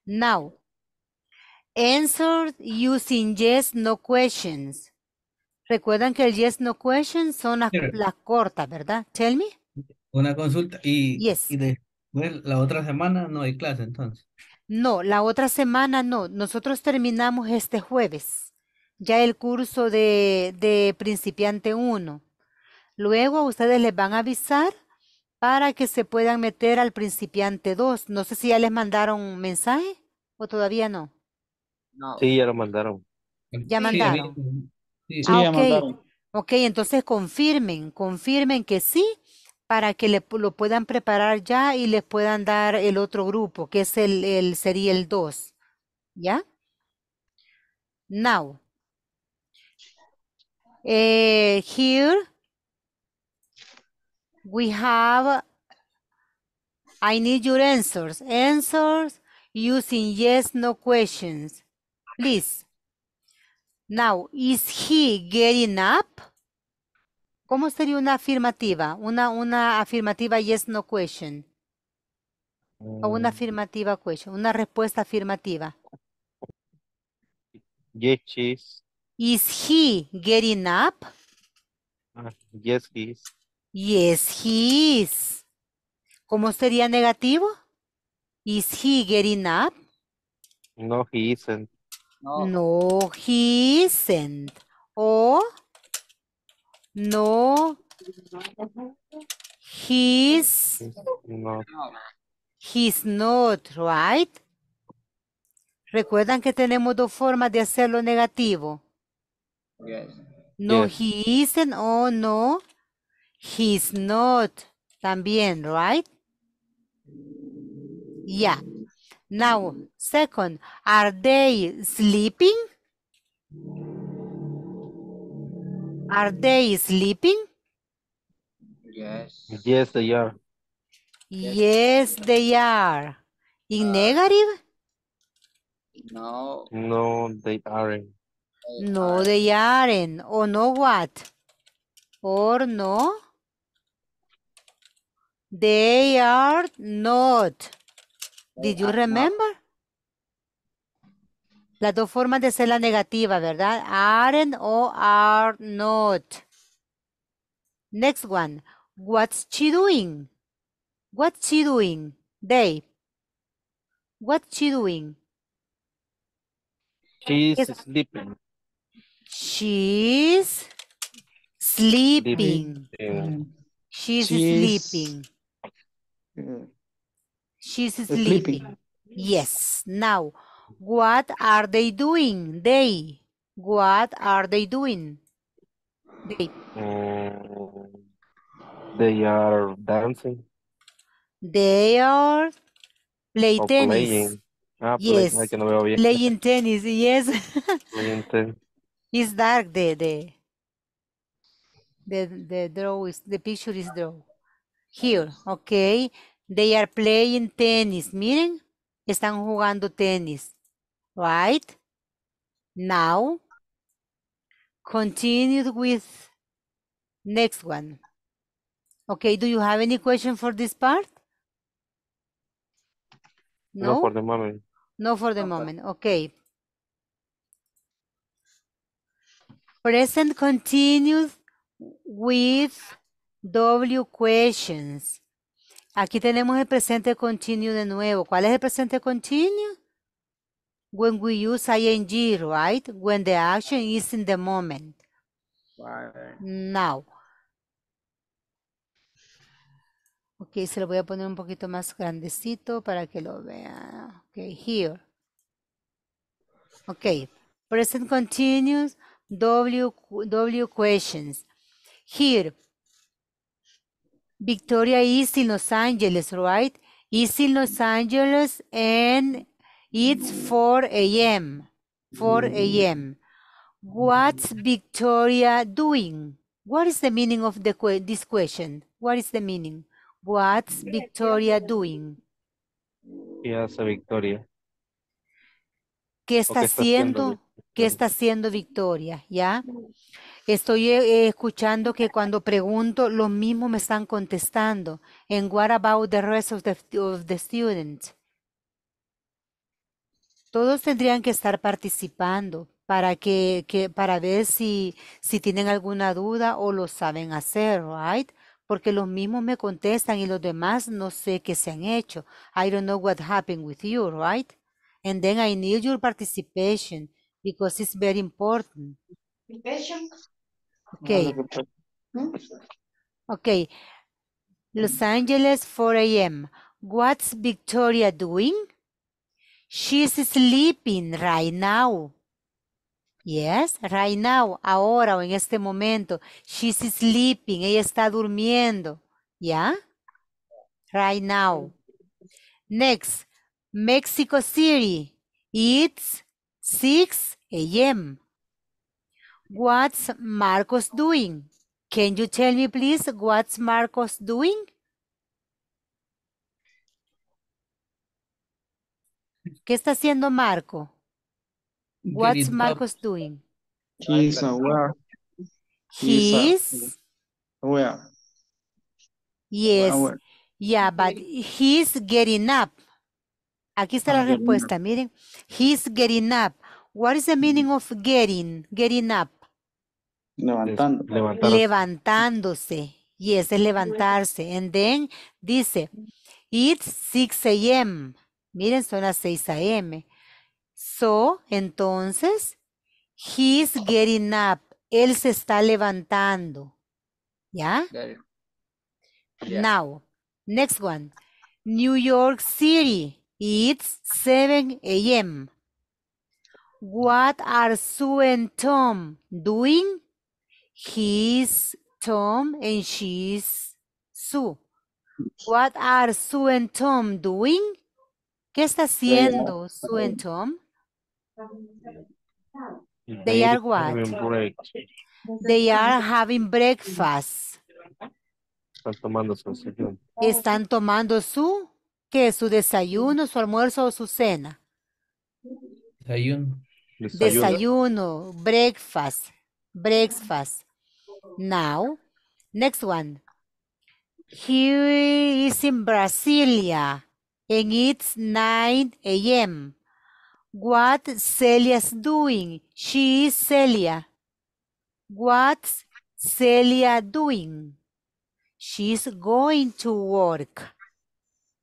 A: Now, Answer using yes, no questions. Recuerdan que el yes, no questions son las, cortas, ¿verdad? Tell me.
B: Una consulta. Y, después la otra semana no hay clase entonces.
A: No, la otra semana no. Nosotros terminamos este jueves ya el curso de, principiante 1. Luego a ustedes les van a avisar para que se puedan meter al principiante 2. No sé si ya les mandaron mensaje o todavía no.
B: Sí, ya lo mandaron. Ya mandaron. Sí, ah, ya mandaron.
A: Ok, entonces confirmen, confirmen que sí para que lo puedan preparar ya y les puedan dar el otro grupo, que es el, sería el 2. ¿Ya? Now. Eh, here we have I need your answers. Answers using yes, no questions please. Now, is he getting up? ¿Cómo sería una afirmativa? Una, una afirmativa yes, no question. O una mm. afirmativa question, una respuesta afirmativa.
B: Yes, she is.
A: Is he getting up?
B: Ah, yes, he is.
A: Yes, he is. ¿Cómo sería negativo? Is he getting up?
B: No, he isn't.
A: No. he isn't. O no, he's, not, right? Recuerdan que tenemos dos formas de hacerlo negativo. No, he isn't o no, he's not. También, right? Ya. Now, second, are they sleeping? Are they sleeping?
B: Yes. Yes, they are.
A: Yes, they are. In uh, negative?
B: No. No, they aren't.
A: no, they aren't. Or oh, no what? Or no? They are not. Did you ah, remember? Las dos formas de ser la negativa, ¿verdad? Aren't o are not. Next one. What's she doing? What's she doing? They. What's she doing?
B: She's sleeping.
A: She's sleeping. sleeping. She's sleeping. Mm. She's sleeping. sleeping. Yes. Now, what are they doing? They. What are they doing? They.
B: Um, they are dancing.
A: They are play or oh, tennis. Playing.
B: Ah, yes. Play, no playing
A: tennis. Yes.
B: playing tennis.
A: It's dark. The the the the draw is the picture is drawn here. Okay. They are playing tennis. Miren, están jugando tenis. Right? Now, continue with next one. Okay, do you have any question for this part? No, no for the moment. No for the okay. moment. Okay. Present continues with W questions. Aquí tenemos el presente continuo de nuevo. ¿Cuál es el presente continuo? When we use ing, right? When the action is in the moment. Now. Ok, se lo voy a poner un poquito más grandecito para que lo vean. Ok, here. Ok, present continuous, w questions. Here, Victoria is in Los Angeles, right? Is in Los Angeles and it's 4 a.m. 4 a.m. What's Victoria doing? What is the meaning of the que this question? What is the meaning? What's Victoria doing?
B: ¿Qué hace Victoria?
A: ¿Qué está, está haciendo? haciendo? ¿Qué está haciendo Victoria? ¿Ya? Estoy eh, escuchando que cuando pregunto, lo mismo me están contestando. En what about the rest of the, students? Todos tendrían que estar participando para que, para ver si, si tienen alguna duda o lo saben hacer, right? Porque los mismos me contestan y los demás no sé qué se han hecho. I don't know what happened with you, right? And then I need your participation because it's very important. Okay. Okay. Los Angeles, 4 a.m. What's Victoria doing? She's sleeping right now. Yes, right now, ahora o en este momento. She's sleeping, ella está durmiendo. ¿Ya? Yeah? Right now. Next, Mexico City. It's 6 a.m. What's Marcos doing? Can you tell me, please, what's Marcos doing? ¿Qué está haciendo Marco? What's Marcos doing? He's aware.
B: He's aware.
A: Yes. Yeah, but he's getting up. Aquí está la respuesta, miren. He's getting up. What is the meaning of getting? Getting up.
B: Levantando.
A: Levantándose. Y es levantarse. And then dice, it's 6 a.m. Miren, son las 6 a.m. So, entonces, he's getting up. Él se está levantando. ¿Ya? Now, next one. New York City. It's 7 a.m. What are Sue and Tom doing He's Tom and she's Sue. What are Sue and Tom doing? ¿Qué está haciendo Sue and Tom?
B: They are what?
A: They are having breakfast.
B: Están tomando su
A: Están tomando su, ¿qué? Su desayuno, su almuerzo o su cena.
B: Desayuno. Desayuno,
A: breakfast, breakfast. Now, next one. He is in Brasilia and it's 9 a.m. What Celia's doing? She is Celia. What's Celia doing? She's going to work.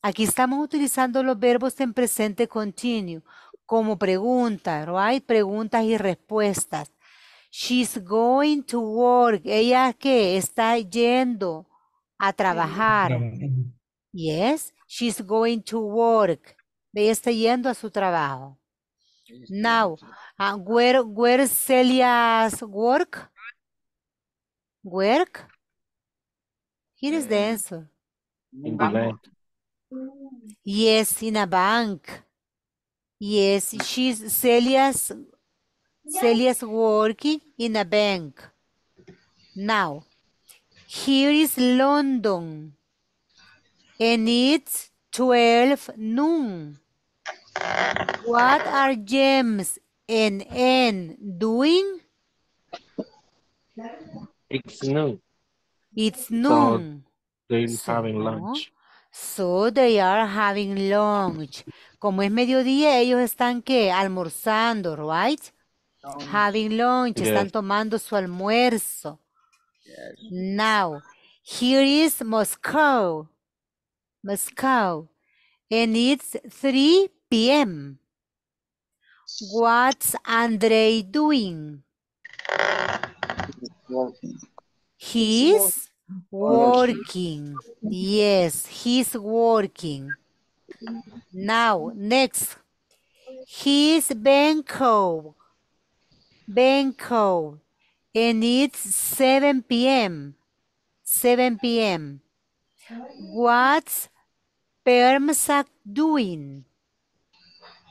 A: Aquí estamos utilizando los verbos en presente continuo como pregunta, right? Preguntas y respuestas. She's going to work. Ella que está yendo a trabajar. Yes, she's going to work. Ella está yendo a su trabajo. Now, ah, where, Celia's work? Work? Here is the eh, answer. In Yes, in a bank. Yes, she's Celia's Celia is working in a bank. Now, here is London. And it's 12 noon. What are James and Anne doing?
B: It's noon.
A: It's noon.
B: So they're so, having lunch.
A: So they are having lunch. Como es mediodía, ellos están, ¿qué? Almorzando, right? having lunch, yes. están tomando su almuerzo. Yes. Now, here is Moscow, Moscow, and it's 3 p.m. What's Andrei doing? Working. He's working. Yes, he's working. Now, next. He's Bangkok. Benko. And it's 7 p.m. 7 p.m. What's Permsac doing?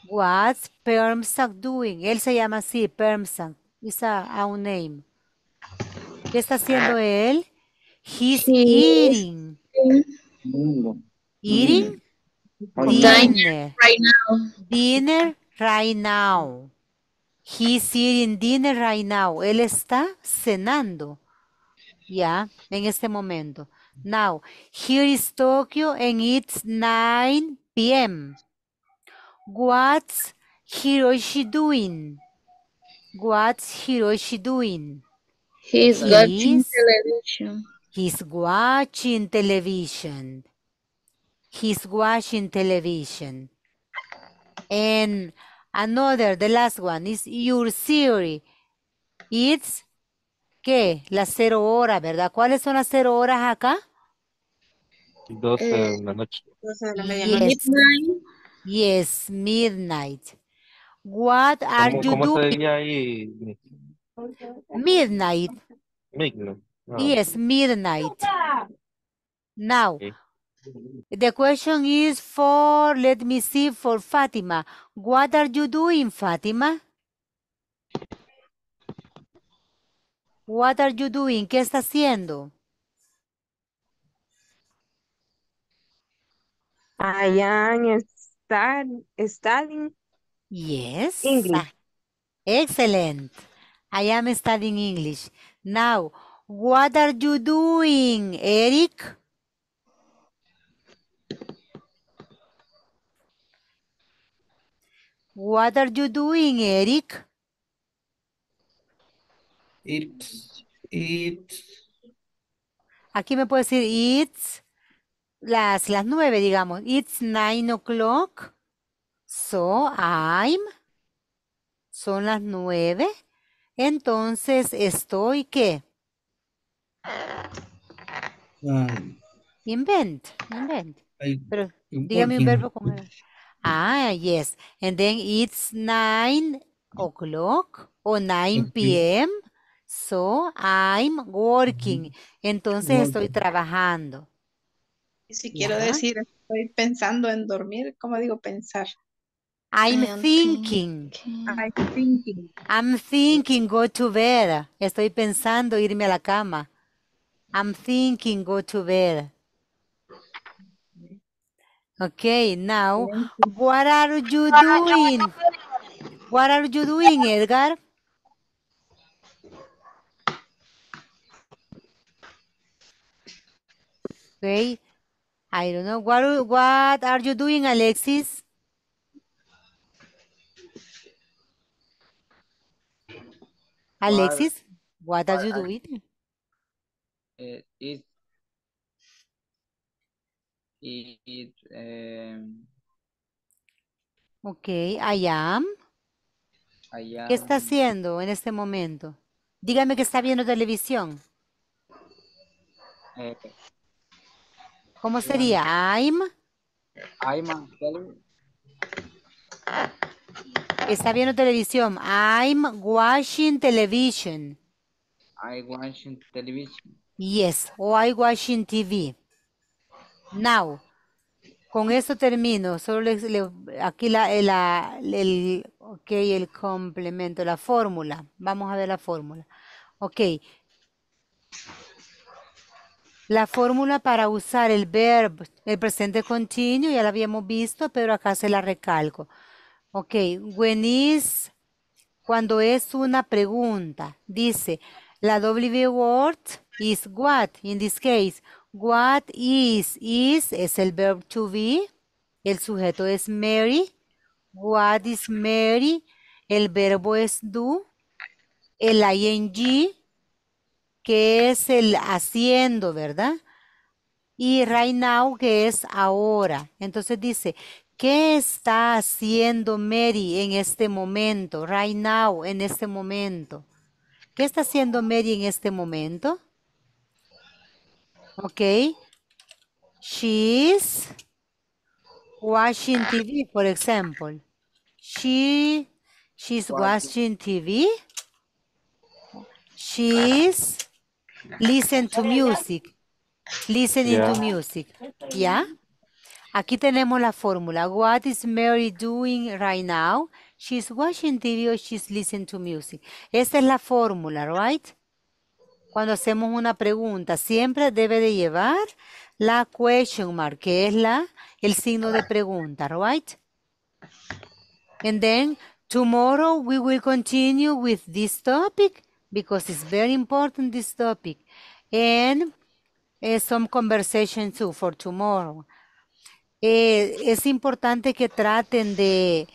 A: What's Permsac doing? Él se llama así, Permsac. It's a, a name. ¿Qué está haciendo él? He's eating.
B: Eating? Dinner.
A: Right now. Dinner right now. He's eating dinner right now. Él está cenando. Ya, yeah, en este momento. Now, here is Tokyo and it's 9 p.m. What's Hiroshi doing? What's Hiroshi doing? He's, he's watching television. He's watching television. He's watching television. And Another, the last one, is your theory. It's, ¿qué? La cero hora, ¿verdad? ¿Cuáles son las cero horas acá?
B: Dos de eh, la noche. Dos de la Yes.
A: Midnight. Yes, midnight. What are you cómo
B: doing?
A: Midnight.
B: Midnight. Ah. Yes,
A: midnight. Now, The question is for, let me see, for Fatima. What are you doing, Fatima? What are you doing? ¿Qué está haciendo? I am studying Yes. English. Excellent. I am studying English. Now, what are you doing, Eric? What are you doing, Eric?
B: It's, it's.
A: Aquí me puedo decir it's las, las nueve, digamos. It's nine o'clock. So I'm. Son las nueve. Entonces estoy qué? Ah. invent, invent. Pero dígame un verbo con Ah, yes. And then it's 9 o'clock or 9 p.m. So I'm working. Entonces estoy trabajando. Y si quiero decir, estoy pensando en dormir, ¿cómo digo pensar?
B: I'm, thinking. I'm thinking.
A: I'm thinking go to bed. Estoy pensando irme a la cama. I'm thinking go to bed. Okay, now, what are you doing? What are you doing, Edgar? Okay, I don't know. What, what are you doing, Alexis? Alexis, what are you doing?
B: Eh, Em,
A: ok, I am.
B: ¿Qué está
A: haciendo en este momento? Dígame que está viendo televisión. Eh, ¿Cómo sería? I'm. I'm Está viendo televisión. I'm watching television.
B: I'm watching television.
A: Yes, o I watching TV. Now. Con esto termino. Solo aquí la, eh, el, complemento, la fórmula. Vamos a ver la fórmula. Ok. La fórmula para usar el verbo, el presente continuo, ya la habíamos visto, pero acá se la recalco. Ok, when is, cuando es una pregunta, dice, la W word is what, in this case, What is? Is es el verbo to be. El sujeto es Mary. What is Mary? El verbo es do. El ing, que es el haciendo, ¿verdad? Y right now, que es ahora. Entonces dice, ¿qué está haciendo Mary en este momento? Right now, en este momento. ¿Qué está haciendo Mary en este momento? Okay. She's watching TV, for example. She she's watching, watching TV. She's listen to music. Listening yeah. to music. Yeah. Aquí tenemos la fórmula. What is Mary doing right now? She's watching TV or she's listening to music. Esta es la fórmula, right? cuando hacemos una pregunta, siempre debe de llevar la question mark, que es la, el signo de pregunta, right? And then tomorrow we will continue with this topic because it's very important, this topic. And eh, some conversation too for tomorrow. Eh, es importante que traten de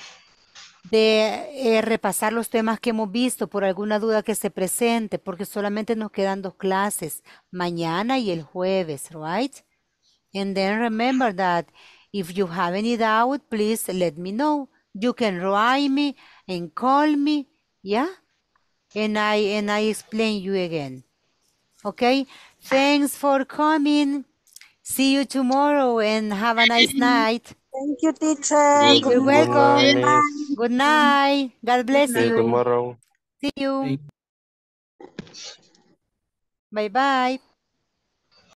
A: de eh, repasar los temas que hemos visto por alguna duda que se presente, porque solamente nos quedan dos clases, mañana y el jueves, right? And then remember that if you have any doubt, please let me know. You can write me and call me, yeah? And I, and I explain you again. Okay? Thanks for coming. See you tomorrow and have a nice night. Thank you, teacher. Thank You're welcome. Good night. Good night. God bless See you
B: tomorrow.
A: See you. Bye-bye.